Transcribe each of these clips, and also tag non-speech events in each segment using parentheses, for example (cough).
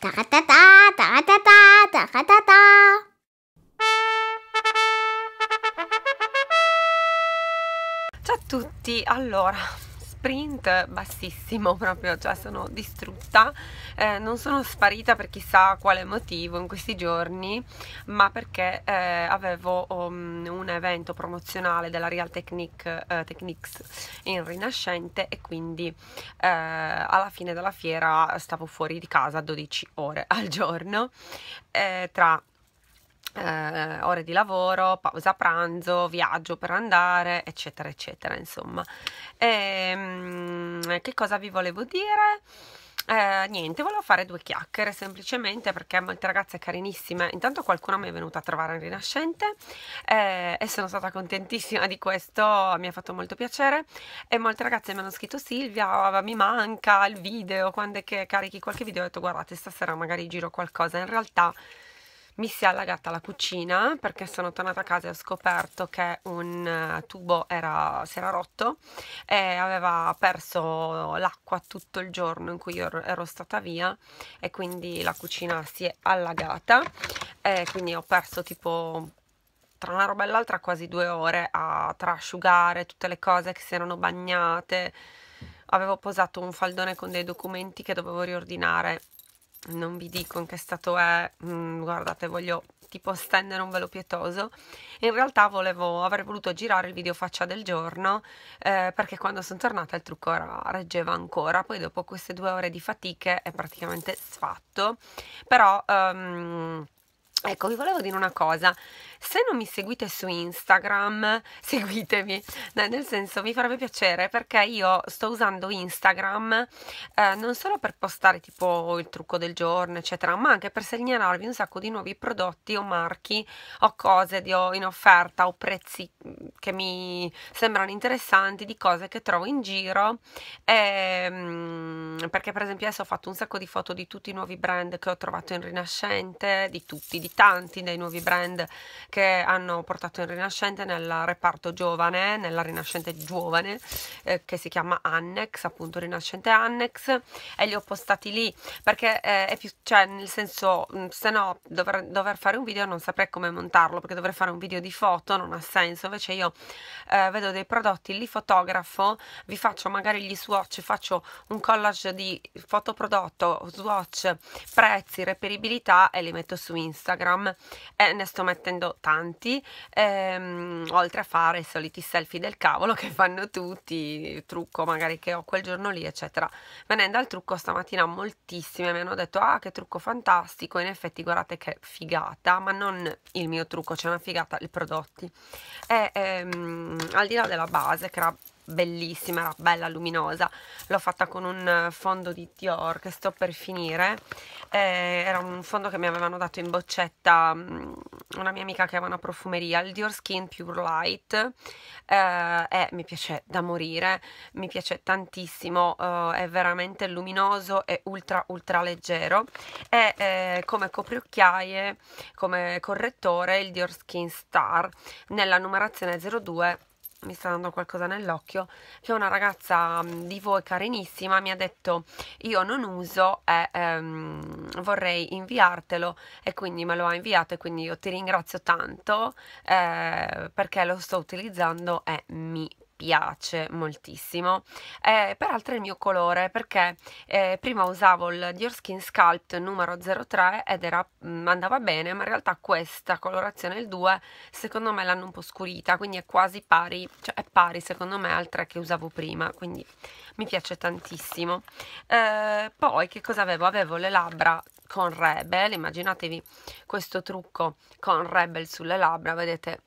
Taratata, Ciao a tutti, allora sprint bassissimo (laughs) proprio, cioè sono distrutta, eh, non sono sparita per chissà quale motivo in questi giorni, ma perché eh, avevo um, un evento promozionale della Real Technique, eh, Techniques in Rinascente e quindi eh, alla fine della fiera stavo fuori di casa 12 ore al giorno eh, tra eh, ore di lavoro, pausa pranzo, viaggio per andare, eccetera, eccetera, insomma. E, ehm, che cosa vi volevo dire? Eh, niente, volevo fare due chiacchiere semplicemente perché molte ragazze carinissime. Intanto qualcuno mi è venuta a trovare in Rinascente eh, e sono stata contentissima di questo, mi ha fatto molto piacere. E molte ragazze mi hanno scritto: Silvia, mi manca il video, quando è che carichi qualche video? Ho detto: Guardate, stasera magari giro qualcosa. In realtà mi si è allagata la cucina perché sono tornata a casa e ho scoperto che un eh, tubo era, si era rotto e aveva perso l'acqua tutto il giorno in cui io ero stata via e quindi la cucina si è allagata e quindi ho perso tipo tra una roba e l'altra quasi due ore a trasciugare tutte le cose che si erano bagnate avevo posato un faldone con dei documenti che dovevo riordinare non vi dico in che stato è, mm, guardate voglio tipo stendere un velo pietoso in realtà volevo, avrei voluto girare il video faccia del giorno eh, perché quando sono tornata il trucco era, reggeva ancora poi dopo queste due ore di fatiche è praticamente sfatto però um, Ecco, vi volevo dire una cosa, se non mi seguite su Instagram, (laughs) seguitemi, nel senso mi farebbe piacere perché io sto usando Instagram eh, non solo per postare tipo il trucco del giorno, eccetera, ma anche per segnalarvi un sacco di nuovi prodotti o marchi o cose di, o in offerta o prezzi mm, che mi sembrano interessanti, di cose che trovo in giro. Ehm, perché per esempio adesso ho fatto un sacco di foto di tutti i nuovi brand che ho trovato in Rinascente, di tutti, di tanti dei nuovi brand che hanno portato in Rinascente nel reparto giovane, nella Rinascente giovane, eh, che si chiama Annex, appunto Rinascente Annex, e li ho postati lì perché eh, è più, cioè nel senso, mm, se no dover, dover, fare un video non saprei come montarlo perché dovrei fare un video di foto, non ha senso, invece io eh, vedo dei prodotti, li fotografo, vi faccio magari gli swatch, faccio un collage di fotoprodotto, swatch, prezzi, reperibilità e li metto su Instagram e ne sto mettendo tanti, ehm, oltre a fare i soliti selfie del cavolo che fanno tutti, trucco magari che ho quel giorno lì, eccetera. Venendo al trucco stamattina moltissime mi hanno detto ah che trucco fantastico, in effetti guardate che figata, ma non il mio trucco, c'è una figata, i prodotti. E, ehm, al di là della base che era bellissima, era bella, luminosa. L'ho fatta con un fondo di Dior che sto per finire. Eh, era un fondo che mi avevano dato in boccetta mm, una mia amica che aveva una profumeria, il Dior Skin Pure Light, eh, eh, mi piace da morire, mi piace tantissimo, eh, è veramente luminoso e ultra ultra leggero e eh, come copriocchiaie, come correttore il Dior Skin Star nella numerazione 02 mi sta dando qualcosa nell'occhio, che una ragazza mm, di voi carinissima mi ha detto io non uso e ehm, vorrei inviartelo e quindi me lo ha inviato e quindi io ti ringrazio tanto eh, perché lo sto utilizzando e mi piace moltissimo. Eh, peraltro il mio colore perché eh, prima usavo il Dior Skin Sculpt numero 03 ed era, mm, andava bene, ma in realtà questa colorazione, il 2, secondo me l'hanno un po' scurita, quindi è quasi pari, cioè è pari secondo me al 3 che usavo prima, quindi mi piace tantissimo. Eh, poi che cosa avevo? Avevo le labbra con Rebel, immaginatevi questo trucco con Rebel sulle labbra, vedete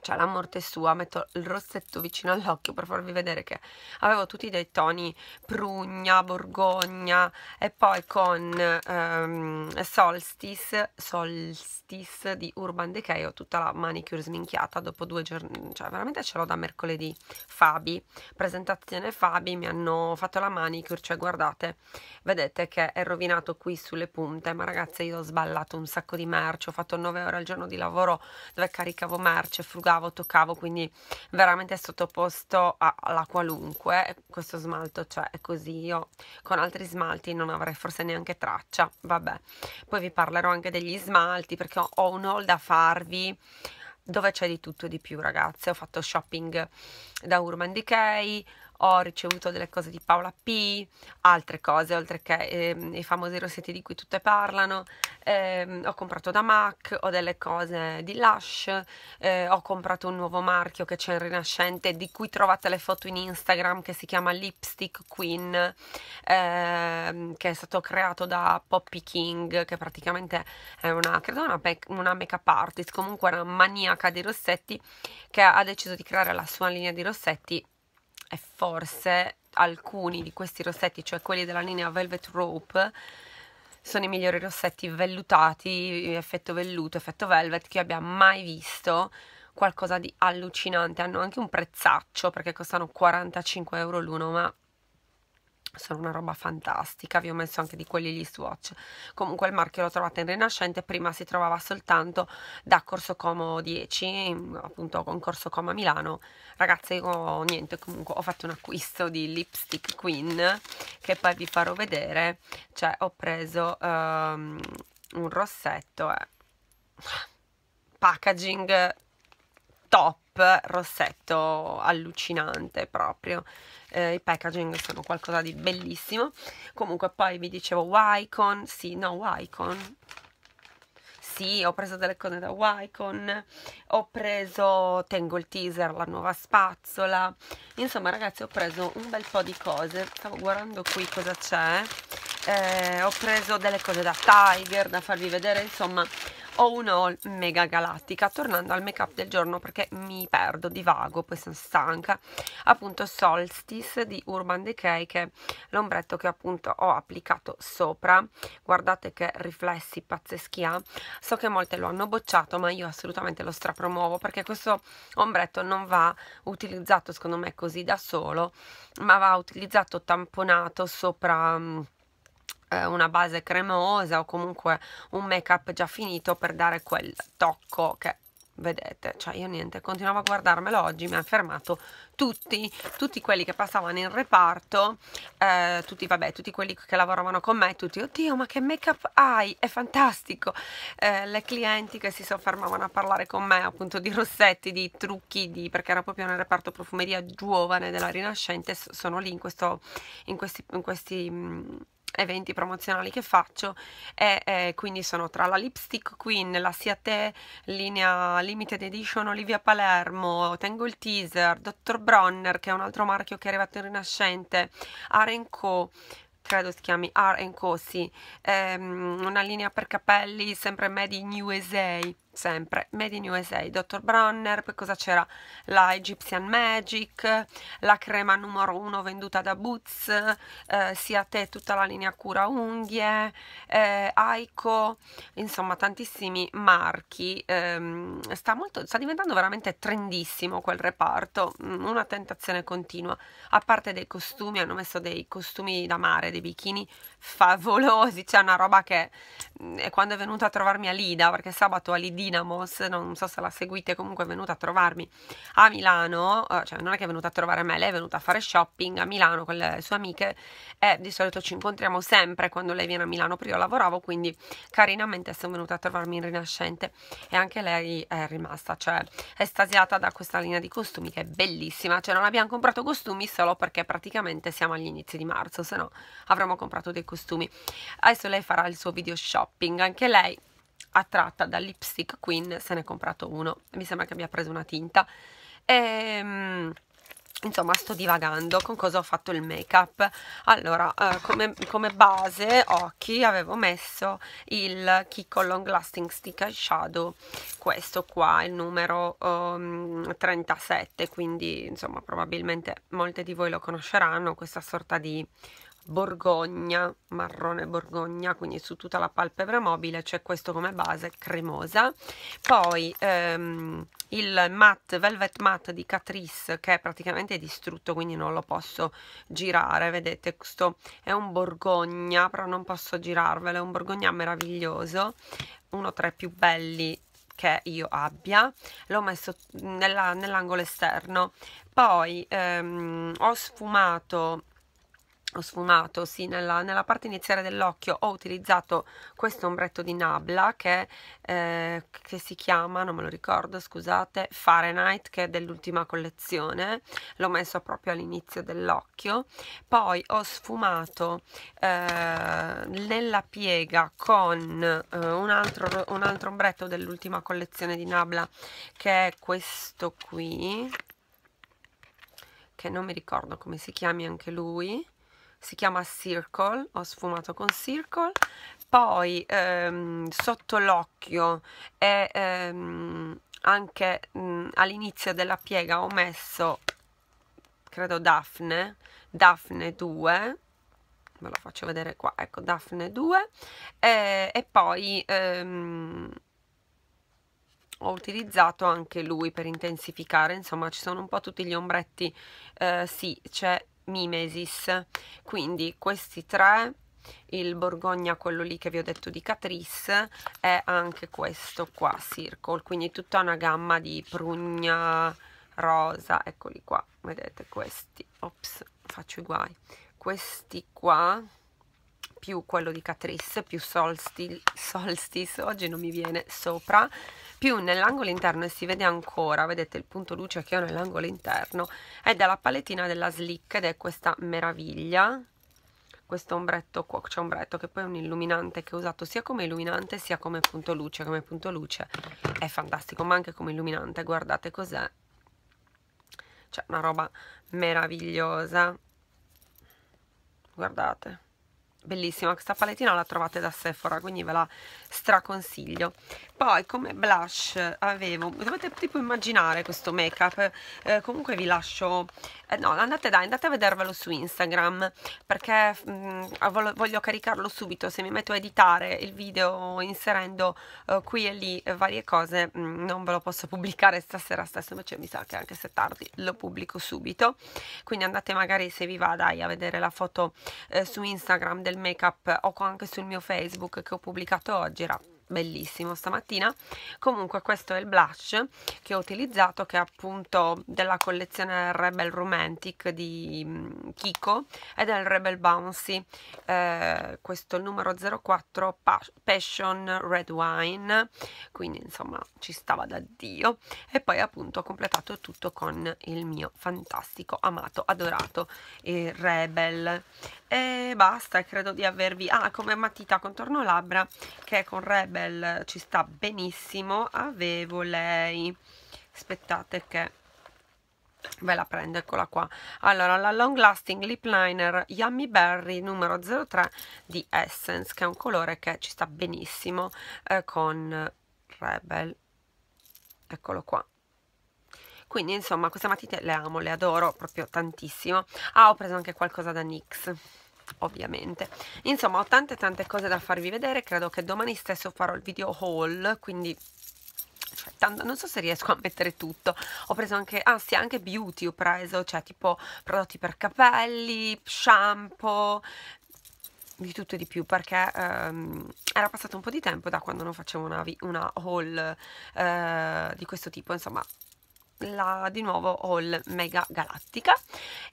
cioè la morte sua, metto il rossetto vicino all'occhio per farvi vedere che avevo tutti dei toni prugna, borgogna e poi con um, ehm, Solstice, Solstice di Urban Decay ho tutta la manicure sminchiata dopo due giorni, cioè veramente ce l'ho da mercoledì, Fabi, presentazione Fabi, mi hanno fatto la manicure, cioè guardate, vedete che è rovinato qui sulle punte, ma ragazzi io ho sballato un sacco di merce, ho fatto 9 ore al giorno di lavoro dove caricavo merce, frugato asciugavo, toccavo, quindi veramente sottoposto alla qualunque. Questo smalto, cioè, è così. Io con altri smalti non avrei forse neanche traccia. Vabbè, poi vi parlerò anche degli smalti perché ho un haul da farvi dove c'è di tutto e di più ragazze ho fatto shopping da Urban Decay ho ricevuto delle cose di Paola P, altre cose, oltre che eh, i famosi rossetti di cui tutte parlano, eh, ho comprato da MAC, ho delle cose di Lush, eh, ho comprato un nuovo marchio che c'è in Rinascente, di cui trovate le foto in Instagram, che si chiama Lipstick Queen, ehm, che è stato creato da Poppy King, che praticamente è una, credo una, una make-up artist, comunque una maniaca dei rossetti, che ha deciso di creare la sua linea di rossetti e forse alcuni di questi rossetti, cioè quelli della linea Velvet Rope, sono i migliori rossetti vellutati, effetto velluto, effetto velvet che io abbia mai visto, qualcosa di allucinante, hanno anche un prezzaccio perché costano 45 euro l'uno, ma sono una roba fantastica, vi ho messo anche di quelli gli swatch, comunque il marchio l'ho trovate in Rinascente, prima si trovava soltanto da Corso Como 10, appunto con Corso Como a Milano, ragazzi io niente, comunque ho fatto un acquisto di Lipstick Queen, che poi vi farò vedere, cioè ho preso um, un rossetto, eh. packaging top, rossetto allucinante proprio, eh, i packaging sono qualcosa di bellissimo comunque poi vi dicevo Wycon sì no Wycon sì, ho preso delle cose da Wycon, ho preso, tengo il teaser, la nuova spazzola, insomma ragazzi ho preso un bel po' di cose, stavo guardando qui cosa c'è, eh, ho preso delle cose da Tiger da farvi vedere, insomma o un mega galattica tornando al make up del giorno perché mi perdo, divago, poi sono stanca appunto Solstice di Urban Decay che è l'ombretto che appunto ho applicato sopra guardate che riflessi pazzeschi ha so che molte lo hanno bocciato ma io assolutamente lo strapromuovo perché questo ombretto non va utilizzato secondo me così da solo ma va utilizzato tamponato sopra eh, una base cremosa o comunque un make up già finito per dare quel tocco che vedete, cioè io niente, continuavo a guardarmelo oggi, mi ha fermato tutti, tutti quelli che passavano in reparto, eh, tutti, vabbè, tutti quelli che lavoravano con me, tutti, oddio ma che make up hai, è fantastico, eh, le clienti che si soffermavano a parlare con me appunto di rossetti, di trucchi, di, perché era proprio nel reparto profumeria giovane della Rinascente, sono lì in, questo, in questi, in questi mm, eventi promozionali che faccio e eh, quindi sono tra la Lipstick Queen, la Siate, linea limited edition Olivia Palermo, tengo il teaser, Dr. Bronner che è un altro marchio che è arrivato in rinascente, Arenco credo si chiami R&Co, sì, ehm, una linea per capelli sempre made in USA, sempre Made in USA, Dr. Bronner, poi cosa c'era? La Egyptian Magic, la crema numero uno venduta da Boots, eh, sia te tutta la linea cura unghie, eh, Aiko, insomma tantissimi marchi, eh, sta, molto, sta diventando veramente trendissimo quel reparto, mm, una tentazione continua, a parte dei costumi, hanno messo dei costumi da mare, dei bikini favolosi, c'è una roba che mm, quando è venuta a trovarmi a Lida, perché sabato a Lidia Dinamos, non so se la seguite, comunque è venuta a trovarmi a Milano, eh, cioè non è che è venuta a trovare me, lei è venuta a fare shopping a Milano con le sue amiche e di solito ci incontriamo sempre quando lei viene a Milano, prima lavoravo, quindi carinamente sono venuta a trovarmi in Rinascente e anche lei è rimasta, cioè estasiata da questa linea di costumi che è bellissima, cioè non abbiamo comprato costumi solo perché praticamente siamo agli inizi di marzo, se no avremmo comprato dei costumi. Adesso lei farà il suo video shopping, anche lei attratta dal lipstick queen se ne è comprato uno mi sembra che abbia preso una tinta e, ehm, Insomma sto divagando con cosa ho fatto il make up Allora eh, come, come, base occhi avevo messo il Kiko Long Lasting Stick Eyeshadow Questo qua il numero um, ehm, 37 quindi insomma probabilmente molte di voi lo conosceranno Questa sorta di borgogna, marrone borgogna, quindi su tutta la palpebra mobile c'è questo come base cremosa. Poi ehm, il matte, velvet matte di Catrice che è praticamente distrutto, quindi non lo posso girare, vedete, questo è un borgogna, però non posso girarvelo, è un borgogna meraviglioso, uno tra i più belli che io abbia, l'ho messo nell'angolo nell esterno. Poi ehm, ho sfumato ho sfumato, sì, nella, nella parte iniziale dell'occhio ho utilizzato questo ombretto di Nabla che, eh, che, si chiama, non me lo ricordo, scusate, Fahrenheit, che è dell'ultima collezione, l'ho messo proprio all'inizio dell'occhio, poi ho sfumato eh, nella piega con eh, un, altro, un altro ombretto dell'ultima collezione di Nabla che è questo qui, che non mi ricordo come si chiami anche lui, si chiama Circle, ho sfumato con Circle, poi ehm, sotto l'occhio e ehm, anche mm, all'inizio della piega ho messo, credo Daphne, Daphne 2, ve la faccio vedere qua, ecco Daphne 2, e, e poi... Ehm, ho utilizzato anche lui per intensificare, insomma ci sono un po' tutti gli ombretti, eh, sì c'è Mimesis. Quindi questi tre, il Borgogna, quello lì che vi ho detto di Catrice, è anche questo qua, Circle, quindi tutta una gamma di prugna rosa, eccoli qua, vedete questi, ops, faccio i guai, questi qua più quello di Catrice, più solstice, solstice, oggi non mi viene sopra, più nell'angolo interno e si vede ancora, vedete il punto luce che ho nell'angolo interno, è dalla palettina della Slick ed è questa meraviglia, questo ombretto qua, c'è ombretto che poi è un illuminante che ho usato sia come illuminante sia come punto luce, come punto luce è fantastico, ma anche come illuminante, guardate cos'è, cioè una roba meravigliosa, guardate bellissima questa palettina la trovate da Sephora quindi ve la straconsiglio poi come blush avevo dovete tipo immaginare questo make up eh, comunque vi lascio eh, no andate dai andate a vedervelo su instagram perché mh, mm, voglio caricarlo subito se mi metto a editare il video inserendo eh, qui e lì eh, varie cose mh, mm, non ve lo posso pubblicare stasera stesso invece mi sa che anche se tardi lo pubblico subito quindi andate magari se vi va dai a vedere la foto eh, su instagram del make up o anche sul mio facebook che ho pubblicato oggi era bellissimo stamattina comunque questo è il blush che ho utilizzato che è appunto della collezione Rebel Romantic di mm, Kiko ed è il Rebel Bouncy eh, questo numero 04 Passion Red Wine quindi insomma ci stava da Dio e poi appunto ho completato tutto con il mio fantastico amato adorato Rebel e basta credo di avervi ah come matita contorno labbra che con Rebel ci sta benissimo avevo lei aspettate che ve la prendo eccola qua allora la long lasting lip liner yummy berry numero 03 di essence che è un colore che ci sta benissimo eh, con rebel eccolo qua quindi insomma queste matite le amo, le adoro proprio tantissimo ah ho preso anche qualcosa da NYX ovviamente insomma ho tante tante cose da farvi vedere credo che domani stesso farò il video haul quindi cioè, tanto, non so se riesco a mettere tutto ho preso anche, ah sì anche beauty ho preso cioè tipo prodotti per capelli, shampoo di tutto e di più perché ehm, era passato un po' di tempo da quando non facevo una, una haul eh, di questo tipo insomma la, di nuovo haul mega galattica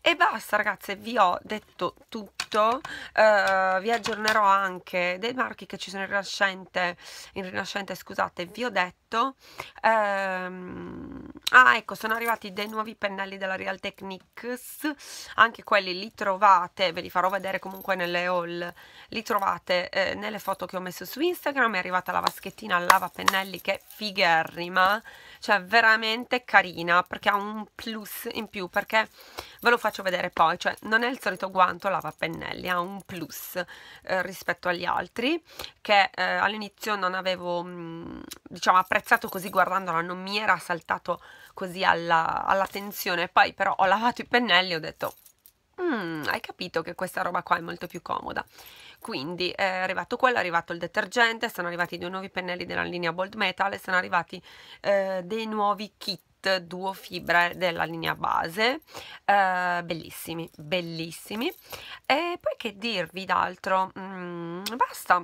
e basta ragazze vi ho detto tutto tutto eh, vi aggiornerò anche dei marchi che ci sono in rinascente, in rinascente scusate, vi ho detto. Ehm, Ah, ecco, sono arrivati dei nuovi pennelli della Real Techniques, anche quelli li trovate, ve li farò vedere comunque nelle haul, li trovate eh, nelle foto che ho messo su Instagram, è arrivata la vaschettina lavapennelli che è figherrima, cioè veramente carina, perché ha un plus in più, perché ve lo faccio vedere poi, cioè non è il solito guanto lavapennelli, ha un plus eh, rispetto agli altri, che eh, all'inizio non avevo, mh, mm, diciamo, apprezzato così guardandola, non mi era saltato così alla, alla tensione, poi però ho lavato i pennelli e ho detto Mm, hai capito che questa roba qua è molto più comoda. Quindi eh, è arrivato quello, è arrivato il detergente, sono arrivati due nuovi pennelli della linea Bold Metal e sono arrivati eh, dei nuovi kit duo fibre della linea base eh, bellissimi bellissimi e poi che dirvi d'altro mm, basta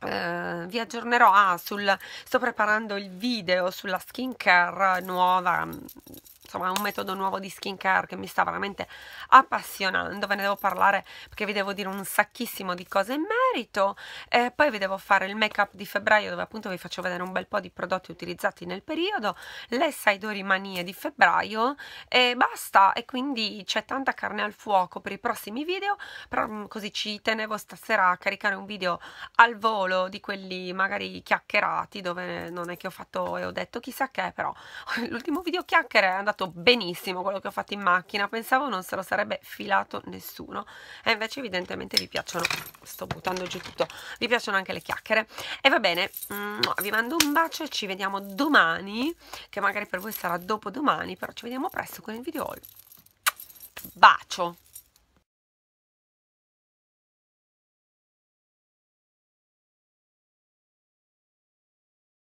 eh, vi aggiornerò ah, sul, sto preparando il video sulla skincare nuova mm, insomma un metodo nuovo di skincare che mi sta veramente appassionando, ve ne devo parlare perché vi devo dire un sacchissimo di cose in merito, eh, poi vi devo fare il make up di febbraio dove appunto vi faccio vedere un bel po' di prodotti utilizzati nel periodo, le Saidori manie di febbraio e basta e quindi c'è tanta carne al fuoco per i prossimi video, però mm, così ci tenevo stasera a caricare un video al volo di quelli magari chiacchierati dove non è che ho fatto e ho detto chissà che però (laughs) l'ultimo video chiacchiere è andato filato benissimo quello che ho fatto in macchina pensavo non se lo sarebbe filato nessuno e invece evidentemente vi piacciono sto buttando giù tutto vi piacciono anche le chiacchiere e va bene mm, vi mando un bacio e ci vediamo domani che magari per voi sarà dopodomani però ci vediamo presto con il video haul bacio